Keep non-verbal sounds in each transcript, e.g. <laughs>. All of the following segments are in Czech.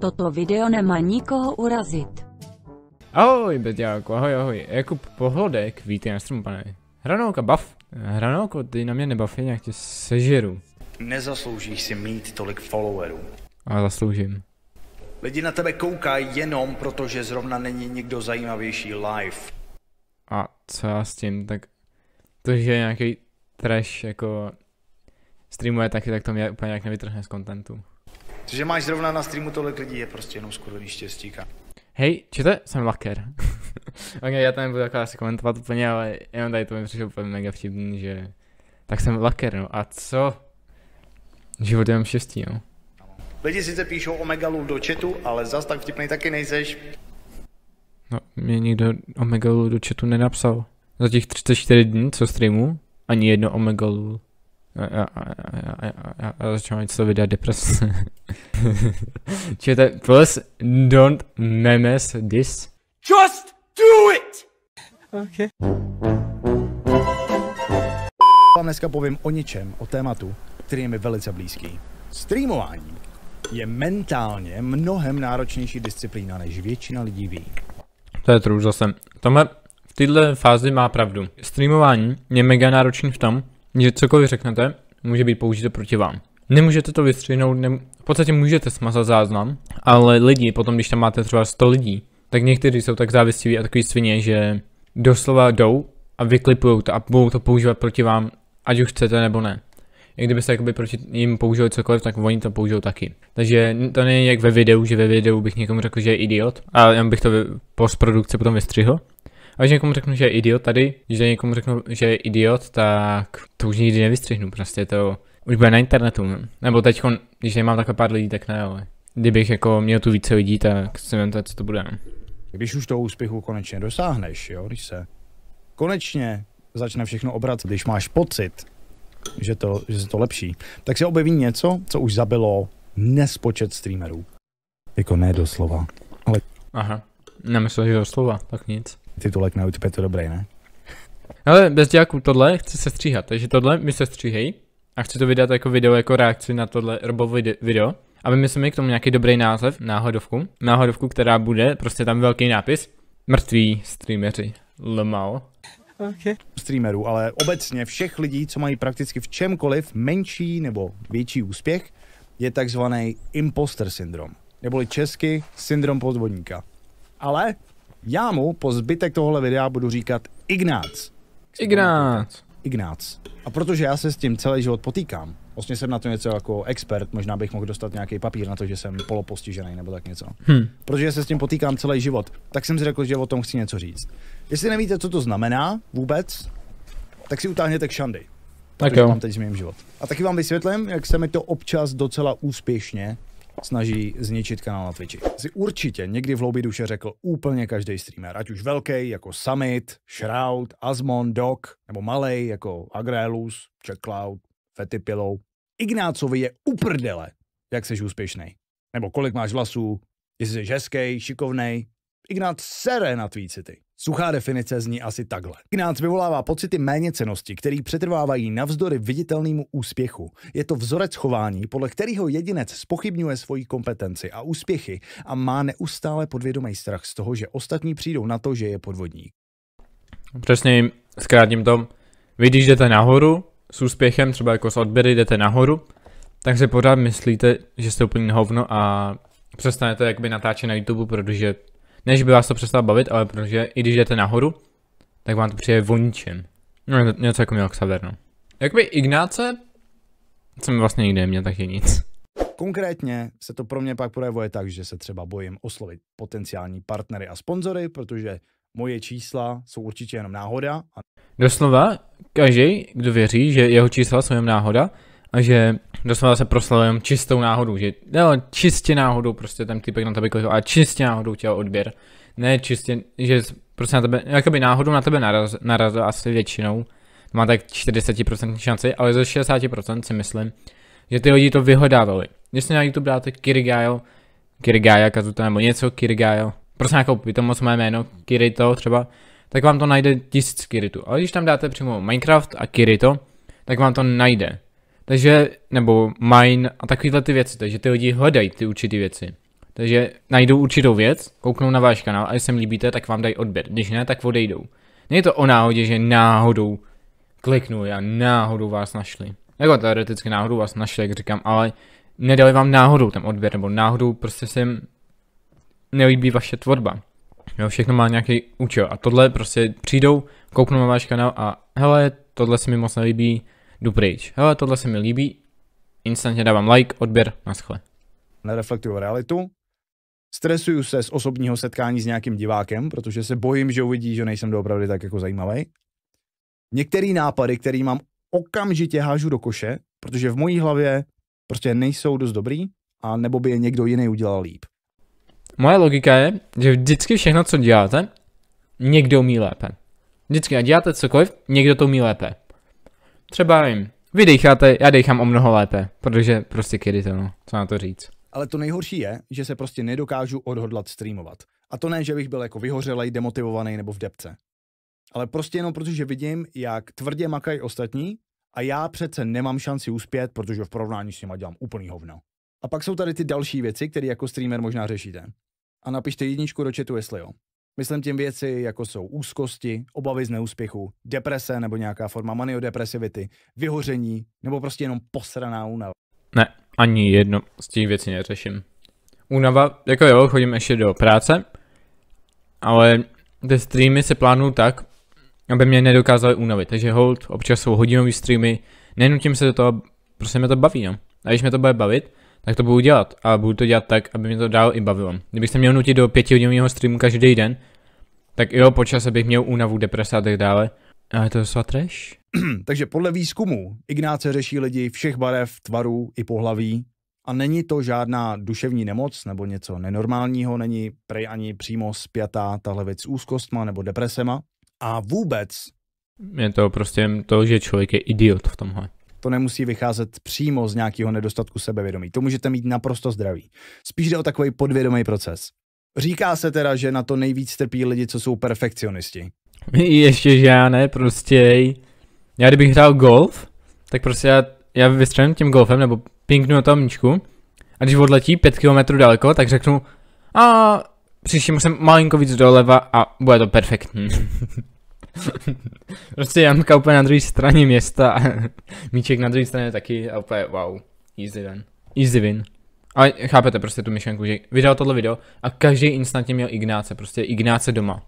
Toto video nemá nikoho urazit. Ahoj, Beťáku, ahoj, ahoj. Jakub Pohlodek, vítej na streamu, pane. Hranolka, bav. Hranolko, ty na mě nebafě, nějak tě sežeru. Nezasloužíš si mít tolik followerů. A zasloužím. Lidi na tebe koukají jenom proto, že zrovna není nikdo zajímavější live. A co já s tím, tak to, že nějaký trash jako streamuje taky, tak to mě úplně nějak nevytrhne z kontentu. To, že máš zrovna na streamu tolik lidí, je prostě jenom skurvený štěstí. Hej, čete? Jsem Laker. <laughs> ok, já to nebudu jako asi komentovat úplně, ale jenom tady to mi přišlo úplně mega vtipný, že... Tak jsem Laker, no a co? Život jenom štěstí, no. Lidi sice píšou o Megalu do chatu, ale zas tak vtipnej taky nejseš. No, mě nikdo o Megalu do chatu nenapsal. Za těch 34 dní, co streamu, ani jedno o Megalu já, já, já, já, já začal něco vydat deprese. Prostě- <laughs> Čujete, plus don't memes this. Just do it! Okay. Vám dneska povím o něčem, o tématu, který je mi velice blízký. Streamování je mentálně mnohem náročnější disciplína, než většina lidí ví. To je true zase. Tohle v této fázi má pravdu. Streamování je mega náročný v tom, že cokoliv řeknete, může být použito proti vám. Nemůžete to vystřihnout, ne... v podstatě můžete smazat záznam, ale lidi, potom když tam máte třeba 100 lidí, tak někteří jsou tak závistiví a takový svině, že doslova jdou a vyklipují to a budou to používat proti vám, ať už chcete nebo ne. I kdybyste jakoby proti jim použili cokoliv, tak oni to použijou taky. Takže to není jak ve videu, že ve videu bych někomu řekl, že je idiot a já bych to v postprodukci potom vystřihl. A když někomu řeknu, že je idiot tady, když někomu řeknu, že je idiot, tak to už nikdy nevystřihnu, prostě to už bude na internetu. Ne? Nebo teď, když nemám takhle pár lidí, tak ne, ale kdybych jako měl tu více lidí, tak si to, co to bude. No. Když už toho úspěchu konečně dosáhneš, jo, když se konečně začne všechno obracet, když máš pocit, že, to, že se to lepší, tak se objeví něco, co už zabilo nespočet streamerů. Jako ne doslova, ale... Aha, nemyslel, že doslova, tak nic titulek na YouTube je to dobrý, ne? Ale bez diáků tohle chci se stříhat, takže tohle mi se stříhej a chci to vydat jako video, jako reakci na tohle robovo video a vymyslíme k tomu nějaký dobrý název, náhodovku, náhodovku, která bude, prostě tam velký nápis, mrtví streameři, lmao. Okay. Streamerů, ale obecně všech lidí, co mají prakticky v čemkoliv menší nebo větší úspěch, je takzvaný imposter syndrom, neboli česky syndrom podvodníka. Ale já mu po zbytek tohohle videa budu říkat Ignác. Ignác. Ignác. A protože já se s tím celý život potýkám, vlastně jsem na to něco jako expert, možná bych mohl dostat nějaký papír na to, že jsem polopostižený nebo tak něco. Hmm. Protože se s tím potýkám celý život, tak jsem si řekl, že o tom chci něco říct. Jestli nevíte, co to znamená vůbec, tak si utáhněte k šandy. Tak jo. Mám teď život. A taky vám vysvětlím, jak se mi to občas docela úspěšně snaží zničit kanál na Twitchi. Si určitě někdy v hloubi duše řekl úplně každý streamer, ať už velký jako Summit, Shroud, Asmon, Doc, nebo malý jako Agrelus, Checkcloud, Fetty Pillow. Ignácovi je uprdele, jak jsi úspěšný. Nebo kolik máš vlasů, jestli jsi hezký, šikovnej, Ignác sere na Tweed City. Suchá definice zní asi takhle. Ignác vyvolává pocity méněcenosti, který přetrvávají navzdory viditelnému úspěchu. Je to vzorec chování, podle kterého jedinec spochybňuje svoji kompetenci a úspěchy a má neustále podvědomý strach z toho, že ostatní přijdou na to, že je podvodník. Přesně zkrátím to. Vy když jdete nahoru s úspěchem, třeba jako s odběry jdete nahoru, tak se pořád myslíte, že jste úplně hovno a přestanete jakby natáčet na YouTube, protože než by vás to přestalo bavit, ale protože i když jdete nahoru, tak vám to přijde voničem. No, něco jako měl Xaver, no. Jakoby Ignáce jsem vlastně nikdy neměl taky nic. Konkrétně se to pro mě pak projevuje tak, že se třeba bojím oslovit potenciální partnery a sponzory, protože moje čísla jsou určitě jenom náhoda. A... Doslova, každý, kdo věří, že jeho čísla jsou jenom náhoda a že doslova se proslavujeme čistou náhodou, že jo, no, čistě náhodou prostě ten typek na tebe klikl a čistě náhodou chtěl odběr. Ne čistě, že prostě na tebe, jakoby náhodou na tebe naraz, narazil asi většinou, má tak 40% šanci, ale ze 60% si myslím, že ty lidi to vyhledávali. Jestli na YouTube dáte Kirigayo, Kirigaya Kazuta nebo něco Kirigayo, prostě nějakou, vy to moc moje jméno, Kirito třeba, tak vám to najde tisíc Kiritu. Ale když tam dáte přímo Minecraft a Kirito, tak vám to najde. Takže, nebo mine a takovýhle ty věci, takže ty lidi hledají ty určité věci. Takže najdou určitou věc, kouknou na váš kanál a jestli mi líbíte, tak vám dají odběr. Když ne, tak odejdou. Není to o náhodě, že náhodou kliknuli a náhodou vás našli. Jako teoreticky náhodou vás našli, jak říkám, ale nedali vám náhodou ten odběr, nebo náhodou prostě se jim nelíbí vaše tvorba. Jo, všechno má nějaký účel a tohle prostě přijdou, kouknou na váš kanál a hele, tohle se mi moc nelíbí, jdu pryč. Hele, tohle se mi líbí, instantně dávám like, odběr, naschle. Nereflektuju realitu, stresuju se z osobního setkání s nějakým divákem, protože se bojím, že uvidí, že nejsem doopravdy tak jako zajímavý. Některé nápady, které mám okamžitě hážu do koše, protože v mojí hlavě prostě nejsou dost dobrý, a nebo by je někdo jiný udělal líp. Moje logika je, že vždycky všechno, co děláte, někdo umí lépe. Vždycky, a děláte cokoliv, někdo to umí lépe. Třeba nevím, Vy dejcháte, já dejchám o mnoho lépe, protože prostě kedy to, no, co na to říct. Ale to nejhorší je, že se prostě nedokážu odhodlat streamovat. A to ne, že bych byl jako vyhořelej, demotivovaný nebo v depce. Ale prostě jenom protože vidím, jak tvrdě makají ostatní a já přece nemám šanci uspět, protože v porovnání s nima dělám úplný hovno. A pak jsou tady ty další věci, které jako streamer možná řešíte. A napište jedničku do chatu, jestli jo. Myslím tím věci, jako jsou úzkosti, obavy z neúspěchu, deprese nebo nějaká forma maniodepresivity, vyhoření nebo prostě jenom posraná únava. Ne, ani jedno z těch věcí neřeším. Únava, jako jo, chodím ještě do práce, ale ty streamy se plánují tak, aby mě nedokázali únavit. Takže hold, občas jsou hodinový streamy, nenutím se do toho, prostě mě to baví, no. A když mě to bude bavit, tak to budu dělat. A budu to dělat tak, aby mě to dál i bavilo. Kdybych se měl nutit do pětihodinového streamu každý den, tak jo, počas bych měl únavu, deprese a tak dále. A je to docela <clears throat> Takže podle výzkumu Ignáce řeší lidi všech barev, tvarů i pohlaví. A není to žádná duševní nemoc nebo něco nenormálního, není prej ani přímo zpětá tahle věc s úzkostma nebo depresema. A vůbec... Je to prostě to, že člověk je idiot v tomhle to nemusí vycházet přímo z nějakého nedostatku sebevědomí. To můžete mít naprosto zdravý. Spíš jde o takový podvědomý proces. Říká se teda, že na to nejvíc trpí lidi, co jsou perfekcionisti. Ještě že já ne, prostě. Já kdybych hrál golf, tak prostě já, já vystřelím tím golfem nebo pinknu na tom míčku a když odletí 5 km daleko, tak řeknu a příště musím malinko víc doleva a bude to perfektní. <laughs> <laughs> prostě jamka úplně na druhé straně města a <laughs> Míček na druhé straně taky a úplně wow, easy win. Easy win. Ale chápete prostě tu myšlenku, že vydal tohle video a každý instantně měl Ignáce, prostě Ignáce doma.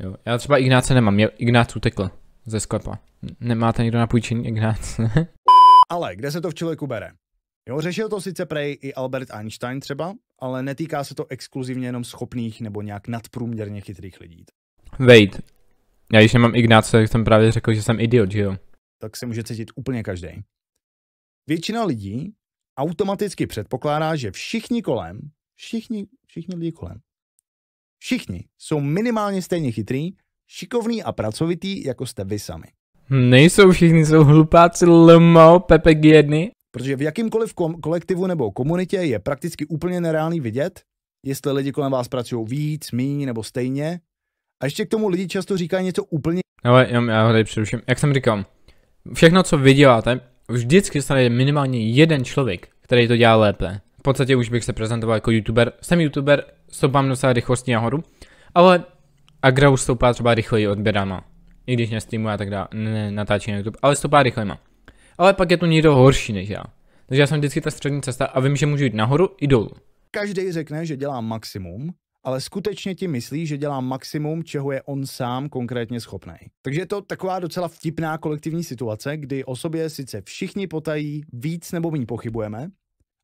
Jo, já třeba Ignáce nemám, měl Ignác utekl ze sklepa. Nemáte někdo na půjčení Ignác? <laughs> ale kde se to v člověku bere? Jo, řešil to sice prej i Albert Einstein třeba, ale netýká se to exkluzivně jenom schopných nebo nějak nadprůměrně chytrých lidí. Wait, já když nemám Ignáce, tak jsem právě řekl, že jsem idiot, že jo? Tak se může cítit úplně každý. Většina lidí automaticky předpokládá, že všichni kolem, všichni, všichni lidi kolem, všichni jsou minimálně stejně chytrý, šikovný a pracovitý, jako jste vy sami. Hm, nejsou všichni, jsou hlupáci lmo, Pepe G1. Protože v jakýmkoliv kom- kolektivu nebo komunitě je prakticky úplně nereálný vidět, jestli lidi kolem vás pracují víc, méně nebo stejně, a ještě k tomu lidi často říkají něco úplně... Ale jenom já ho tady přeruším. Jak jsem říkal, všechno, co vy děláte, vždycky se najde minimálně jeden člověk, který to dělá lépe. V podstatě už bych se prezentoval jako youtuber. Jsem youtuber, stoupám docela rychlostí nahoru, ale Agra už stoupá třeba rychleji odběrama. I když nestreamuje a tak dále, ne, natáčí na YouTube, ale stoupá rychlejma. Ale pak je tu někdo horší než já. Takže já jsem vždycky ta střední cesta a vím, že můžu jít nahoru i dolů. Každý řekne, že dělá maximum ale skutečně ti myslí, že dělá maximum, čeho je on sám konkrétně schopný. Takže je to taková docela vtipná kolektivní situace, kdy o sobě sice všichni potají, víc nebo méně pochybujeme,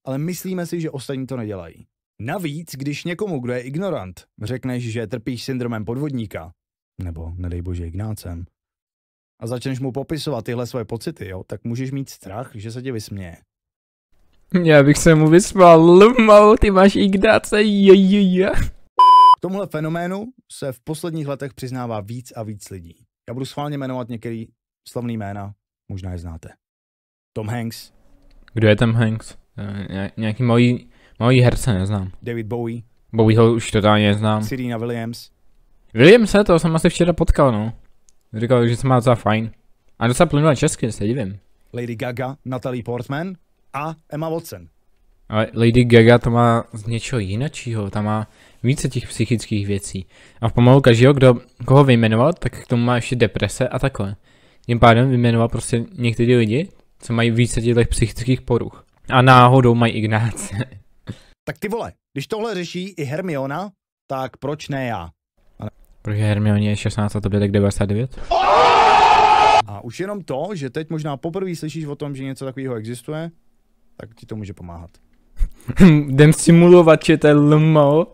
ale myslíme si, že ostatní to nedělají. Navíc, když někomu, kdo je ignorant, řekneš, že trpíš syndromem podvodníka, nebo nedej bože ignácem, a začneš mu popisovat tyhle svoje pocity, jo, tak můžeš mít strach, že se tě vysměje. Já bych se mu vysmál, lmal, ty máš ignáce, jejeje. Je. Tomhle fenoménu se v posledních letech přiznává víc a víc lidí. Já budu schválně jmenovat některý slavný jména, možná je znáte. Tom Hanks. Kdo je Tom Hanks? Eh, ně, nějaký malý, malý herce, neznám. David Bowie. Bowie ho už totálně neznám. Serena Williams. Williams se, to jsem asi včera potkal, no. Říkal, že se má docela fajn. A docela plynula česky, se divím. Lady Gaga, Natalie Portman a Emma Watson. Ale Lady Gaga to má z něčeho jiného, tam má více těch psychických věcí. A pomalu každého, kdo, koho vyjmenoval, tak k tomu má ještě deprese a takhle. Tím pádem vyjmenoval prostě některé lidi, co mají více těch psychických poruch. A náhodou mají Ignáce. <laughs> Tak ty vole, když tohle řeší i Hermiona, tak proč ne já? Ale... Proč Hermioně je 16 a tobě tak 99? A už jenom to, že teď možná poprvé slyšíš o tom, že něco takového existuje, tak ti to může pomáhat. Jdem simulovat, že to je LMO.